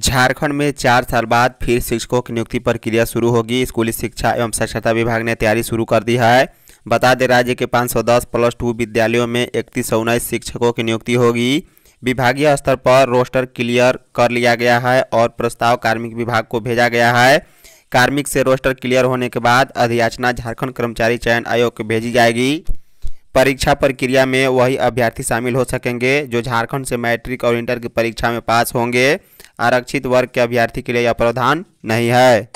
झारखंड में चार साल बाद फिर शिक्षकों की नियुक्ति प्रक्रिया शुरू होगी स्कूली शिक्षा एवं साक्षरता विभाग ने तैयारी शुरू कर दी है बता दें राज्य के 510 प्लस टू विद्यालयों में इकतीस सौ उन्नीस शिक्षकों की नियुक्ति होगी विभागीय स्तर पर रोस्टर क्लियर कर लिया गया है और प्रस्ताव कार्मिक विभाग को भेजा गया है कार्मिक से रोस्टर क्लियर होने के बाद अधियाचना झारखंड कर्मचारी चयन आयोग को भेजी जाएगी परीक्षा प्रक्रिया में वही अभ्यर्थी शामिल हो सकेंगे जो झारखंड से मैट्रिक और इंटर की परीक्षा में पास होंगे आरक्षित वर्ग के अभ्यर्थी के लिए यह प्रावधान नहीं है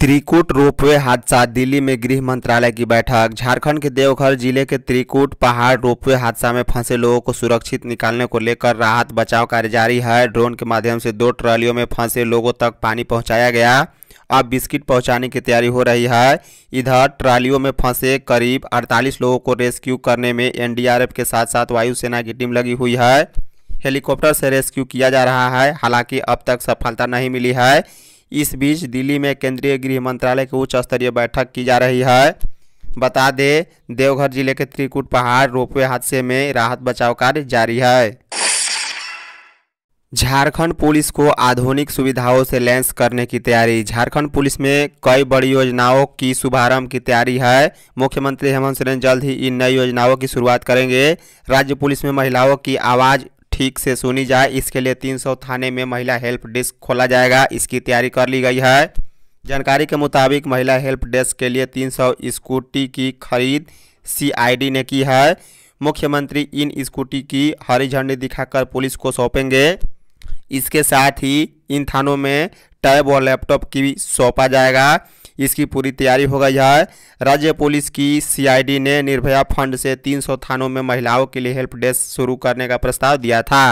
त्रिकुट रोपवे हादसा दिल्ली में गृह मंत्रालय की बैठक झारखंड के देवघर जिले के त्रिकुट पहाड़ रोपवे हादसा में फंसे लोगों को सुरक्षित निकालने को लेकर राहत बचाव कार्य जारी है ड्रोन के माध्यम से दो ट्रॉलियों में फंसे लोगों तक पानी पहुंचाया गया अब बिस्किट पहुंचाने की तैयारी हो रही है इधर ट्रालियों में फंसे करीब अड़तालीस लोगों को रेस्क्यू करने में एनडीआरएफ के साथ साथ वायुसेना की टीम लगी हुई है हेलीकॉप्टर से रेस्क्यू किया जा रहा है हालांकि अब तक सफलता नहीं मिली है इस बीच दिल्ली में केंद्रीय गृह मंत्रालय की उच्च स्तरीय बैठक की जा रही है बता दें देवघर जिले के त्रिकुट पहाड़ रोपवे हादसे में राहत बचाव कार्य जारी है झारखंड पुलिस को आधुनिक सुविधाओं से लैंस करने की तैयारी झारखंड पुलिस में कई बड़ी योजनाओं की शुभारंभ की तैयारी है मुख्यमंत्री हेमंत सोरेन जल्द ही इन नई योजनाओं की शुरुआत करेंगे राज्य पुलिस में महिलाओं की आवाज़ ठीक से सुनी जाए इसके लिए 300 थाने में महिला हेल्प डेस्क खोला जाएगा इसकी तैयारी कर ली गई है जानकारी के मुताबिक महिला हेल्प डेस्क के लिए 300 स्कूटी की खरीद सीआईडी ने की है मुख्यमंत्री इन स्कूटी की हरी झंडी दिखाकर पुलिस को सौंपेंगे इसके साथ ही इन थानों में टैब और लैपटॉप की भी सौंपा जाएगा इसकी पूरी तैयारी हो गई है राज्य पुलिस की सीआईडी ने निर्भया फंड से 300 थानों में महिलाओं के लिए हेल्प डेस्क शुरू करने का प्रस्ताव दिया था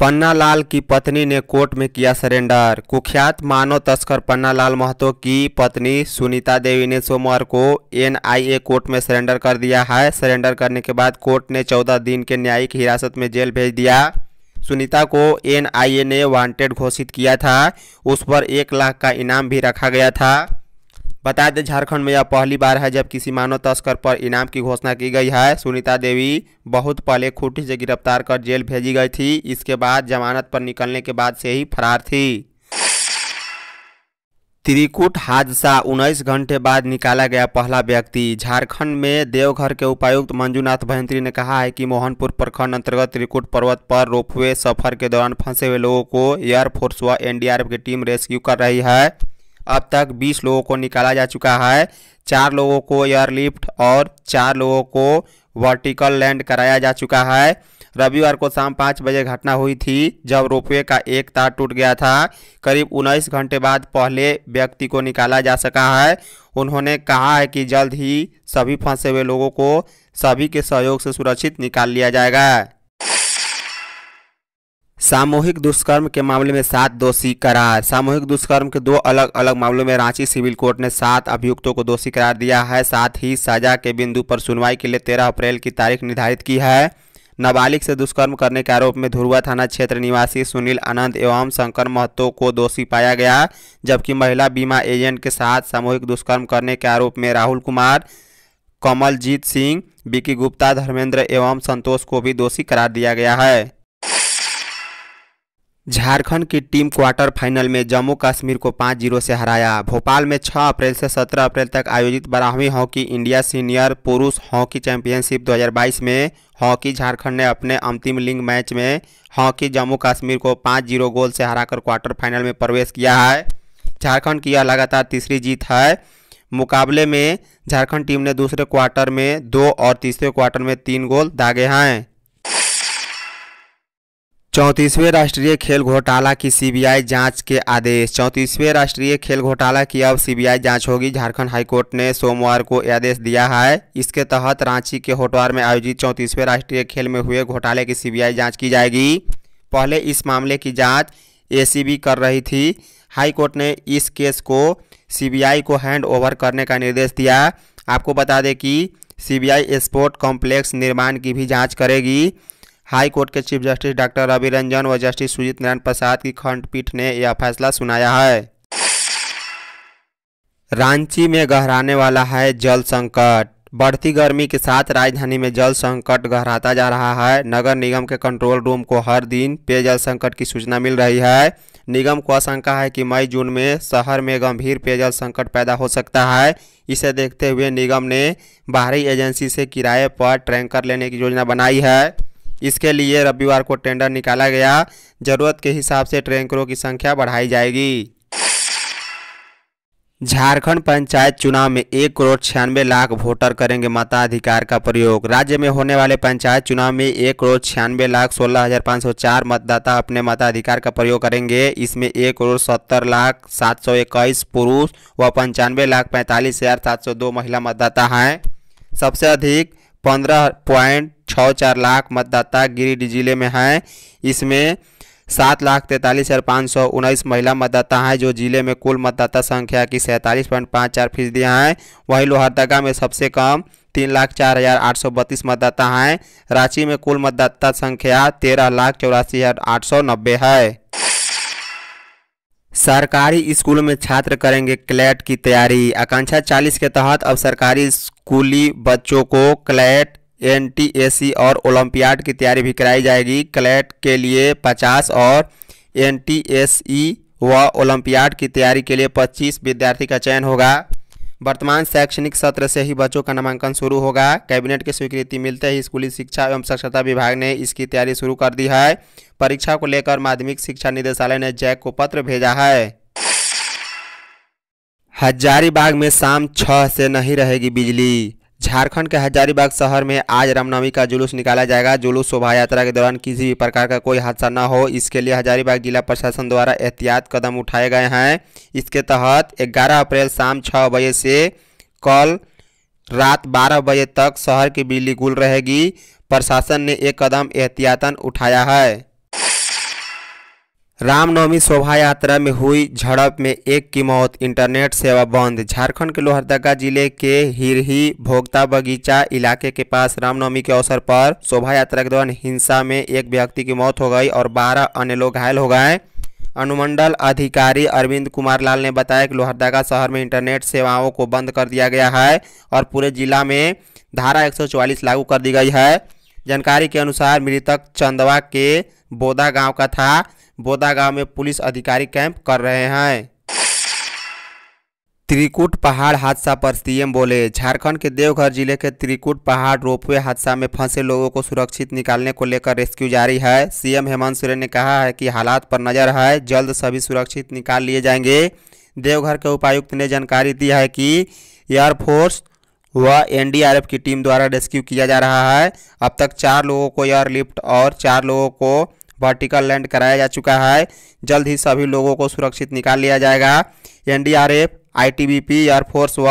पन्ना लाल की पत्नी ने कोर्ट में किया सरेंडर कुख्यात मानव तस्कर पन्ना लाल महतो की पत्नी सुनीता देवी ने सोमवार को एनआईए कोर्ट में सरेंडर कर दिया है सरेंडर करने के बाद कोर्ट ने 14 दिन के न्यायिक हिरासत में जेल भेज दिया सुनीता को एन आई ए ने वांटेड घोषित किया था उस पर एक लाख का इनाम भी रखा गया था बता दें झारखंड में यह पहली बार है जब किसी मानव तस्कर पर इनाम की घोषणा की गई है सुनीता देवी बहुत पहले खूटी से गिरफ्तार कर जेल भेजी गई थी इसके बाद जमानत पर निकलने के बाद से ही फरार थी त्रिकुट हादसा उन्नीस घंटे बाद निकाला गया पहला व्यक्ति झारखंड में देवघर के उपायुक्त मंजूनाथ भयंत्री ने कहा है कि मोहनपुर प्रखंड अंतर्गत त्रिकुट पर्वत पर रोपवे सफर के दौरान फंसे हुए लोगों को एयरफोर्स व एनडीआरएफ की टीम रेस्क्यू कर रही है अब तक 20 लोगों को निकाला जा चुका है चार लोगों को एयरलिफ्ट और चार लोगों को वर्टिकल लैंड कराया जा चुका है रविवार को शाम पाँच बजे घटना हुई थी जब रोपवे का एक तार टूट गया था करीब उन्नीस घंटे बाद पहले व्यक्ति को निकाला जा सका है उन्होंने कहा है कि जल्द ही सभी फंसे हुए लोगों को सभी के सहयोग से सुरक्षित निकाल लिया जाएगा सामूहिक दुष्कर्म के मामले में सात दोषी करार सामूहिक दुष्कर्म के दो अलग अलग मामलों में रांची सिविल कोर्ट ने सात अभियुक्तों को दोषी करार दिया है साथ ही सजा के बिंदु पर सुनवाई के लिए तेरह अप्रैल की तारीख निर्धारित की है नाबालिग से दुष्कर्म करने के आरोप में धुरुआ थाना क्षेत्र निवासी सुनील आनंद एवं शंकर महतो को दोषी पाया गया जबकि महिला बीमा एजेंट के साथ सामूहिक दुष्कर्म करने के आरोप में राहुल कुमार कमलजीत सिंह विकी गुप्ता धर्मेंद्र एवं संतोष को भी दोषी करार दिया गया है झारखंड की टीम क्वार्टर फाइनल में जम्मू कश्मीर को पाँच जीरो से हराया भोपाल में 6 अप्रैल से 17 अप्रैल तक आयोजित बारहवीं हॉकी इंडिया सीनियर पुरुष हॉकी चैंपियनशिप 2022 में हॉकी झारखंड ने अपने अंतिम लीग मैच में हॉकी जम्मू कश्मीर को पाँच जीरो गोल से हराकर क्वार्टर फाइनल में प्रवेश किया है झारखंड की यह लगातार तीसरी जीत है मुकाबले में झारखंड टीम ने दूसरे क्वार्टर में दो और तीसरे क्वार्टर में तीन गोल दागे हैं चौंतीसवें राष्ट्रीय खेल घोटाला की सीबीआई जांच के आदेश चौंतीसवें राष्ट्रीय खेल घोटाला की अब सीबीआई जांच होगी झारखंड हाईकोर्ट ने सोमवार को यह आदेश दिया है इसके तहत रांची के होटवार में आयोजित चौंतीसवें राष्ट्रीय खेल में हुए घोटाले की सीबीआई जांच की जाएगी पहले इस मामले की जांच एसीबी कर रही थी हाईकोर्ट ने इस केस को सी को हैंड ओवर करने का निर्देश दिया आपको बता दें कि सी स्पोर्ट कॉम्प्लेक्स निर्माण की भी जाँच करेगी हाई कोर्ट के chief justice doctor Ravi Ranjan व जस्टिस सुजीत नारायण प्रसाद की खंडपीठ ने यह फैसला सुनाया है रांची में गहराने वाला है जल संकट बढ़ती गर्मी के साथ राजधानी में जल संकट गहराता जा रहा है नगर निगम के कंट्रोल रूम को हर दिन पेयजल संकट की सूचना मिल रही है निगम को आशंका है कि मई जून में शहर में गंभीर पेयजल संकट पैदा हो सकता है इसे देखते हुए निगम ने बाहरी एजेंसी से किराए पर ट्रैंकर लेने की योजना बनाई है इसके लिए रविवार को टेंडर निकाला गया जरूरत के हिसाब से ट्रैंकरों की संख्या बढ़ाई जाएगी झारखंड पंचायत चुनाव में एक करोड़ छियानवे लाख वोटर करेंगे मताधिकार का प्रयोग राज्य में होने वाले पंचायत चुनाव में एक करोड़ छियानवे लाख सोलह हजार पाँच सौ चार मतदाता अपने मताधिकार का प्रयोग करेंगे इसमें एक करोड़ सत्तर लाख सात सौ इक्कीस पुरुष व पंचानवे लाख पैंतालीस हजार सात सौ दो महिला मतदाता हैं सबसे अधिक पंद्रह पॉइंट छः चार लाख मतदाता गिरिडीह जिले में हैं इसमें सात लाख तैंतालीस हज़ार पाँच सौ उन्नीस महिला मतदाता हैं जो जिले में कुल मतदाता संख्या की सैंतालीस पॉइंट पाँच चार फीसदी हैं वहीं लोहरदगा में सबसे कम तीन लाख चार हज़ार आठ सौ बत्तीस मतदाता हैं रांची में कुल मतदाता संख्या तेरह लाख चौरासी हज़ार आठ सौ नब्बे है सरकारी स्कूलों में छात्र करेंगे क्लैट की तैयारी आकांक्षा चालीस के तहत अब सरकारी स्कूली बच्चों को CLAT N T A C और ओलंपियाड की तैयारी भी कराई जाएगी क्लैट के लिए पचास और एन टी एस ई व ओलंपियाड की तैयारी के लिए पच्चीस विद्यार्थी का चयन होगा वर्तमान शैक्षणिक सत्र से ही बच्चों का नामांकन शुरू होगा कैबिनेट की स्वीकृति मिलते ही स्कूली शिक्षा एवं साक्षरता विभाग ने इसकी तैयारी शुरू कर दी है परीक्षा को लेकर माध्यमिक शिक्षा निदेशालय ने जैक को पत्र भेजा है हजारीबाग में शाम छः से नहीं रहेगी बिजली झारखंड के हजारीबाग शहर में आज रामनवमी का जुलूस निकाला जाएगा जुलूस शोभा यात्रा के दौरान किसी भी प्रकार का कोई हादसा न हो इसके लिए हजारीबाग जिला प्रशासन द्वारा एहतियात कदम उठाए गए हैं इसके तहत 11 अप्रैल शाम छः बजे से कल रात 12 बजे तक शहर की बिजली गुल रहेगी प्रशासन ने एक कदम एहतियातन उठाया है रामनवमी शोभा यात्रा में हुई झड़प में एक की मौत इंटरनेट सेवा बंद झारखंड के लोहरदगा जिले के हिरही भोगता बगीचा इलाके के पास रामनवमी के अवसर पर शोभा यात्रा के दौरान हिंसा में एक व्यक्ति की मौत हो गई और 12 अन्य लोग घायल हो गए अनुमंडल अधिकारी अरविंद कुमार लाल ने बताया कि लोहरदगा शहर में इंटरनेट सेवाओं को बंद कर दिया गया है और पूरे जिला में धारा एक लागू कर दी गई है जानकारी के अनुसार मृतक चंदवा के बोदा गाँव का था बोदागांव में पुलिस अधिकारी कैंप कर रहे हैं त्रिकुट पहाड़ हादसा पर सीएम बोले झारखंड के देवघर जिले के त्रिकुट पहाड़ रोपवे हादसा में फंसे लोगों को सुरक्षित निकालने को लेकर रेस्क्यू जारी है सीएम हेमंत सोरेन ने कहा है कि हालात पर नज़र है जल्द सभी सुरक्षित निकाल लिए जाएंगे देवघर के उपायुक्त ने जानकारी दी है कि एयरफोर्स व एनडीआरएफ की टीम द्वारा रेस्क्यू किया जा रहा है अब तक चार लोगों को एयरलिफ्ट और चार लोगों को वर्टिकल लैंड कराया जा चुका है जल्द ही सभी लोगों को सुरक्षित निकाल लिया जाएगा एनडीआरएफ आईटीबीपी एयरफोर्स व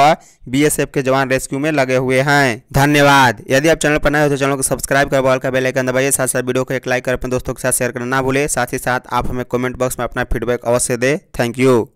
बीएसएफ के जवान रेस्क्यू में लगे हुए हैं धन्यवाद यदि आप चैनल पर नए हो तो चैनल को सब्सक्राइब कर बॉल का बेल आइकन दबाइए साथ साथ वीडियो को एक लाइक कर अपने दोस्तों के साथ शेयर करना ना भूले साथ ही साथ आप हमें कमेंट बॉक्स में अपना फीडबैक अवश्य दें थैंक यू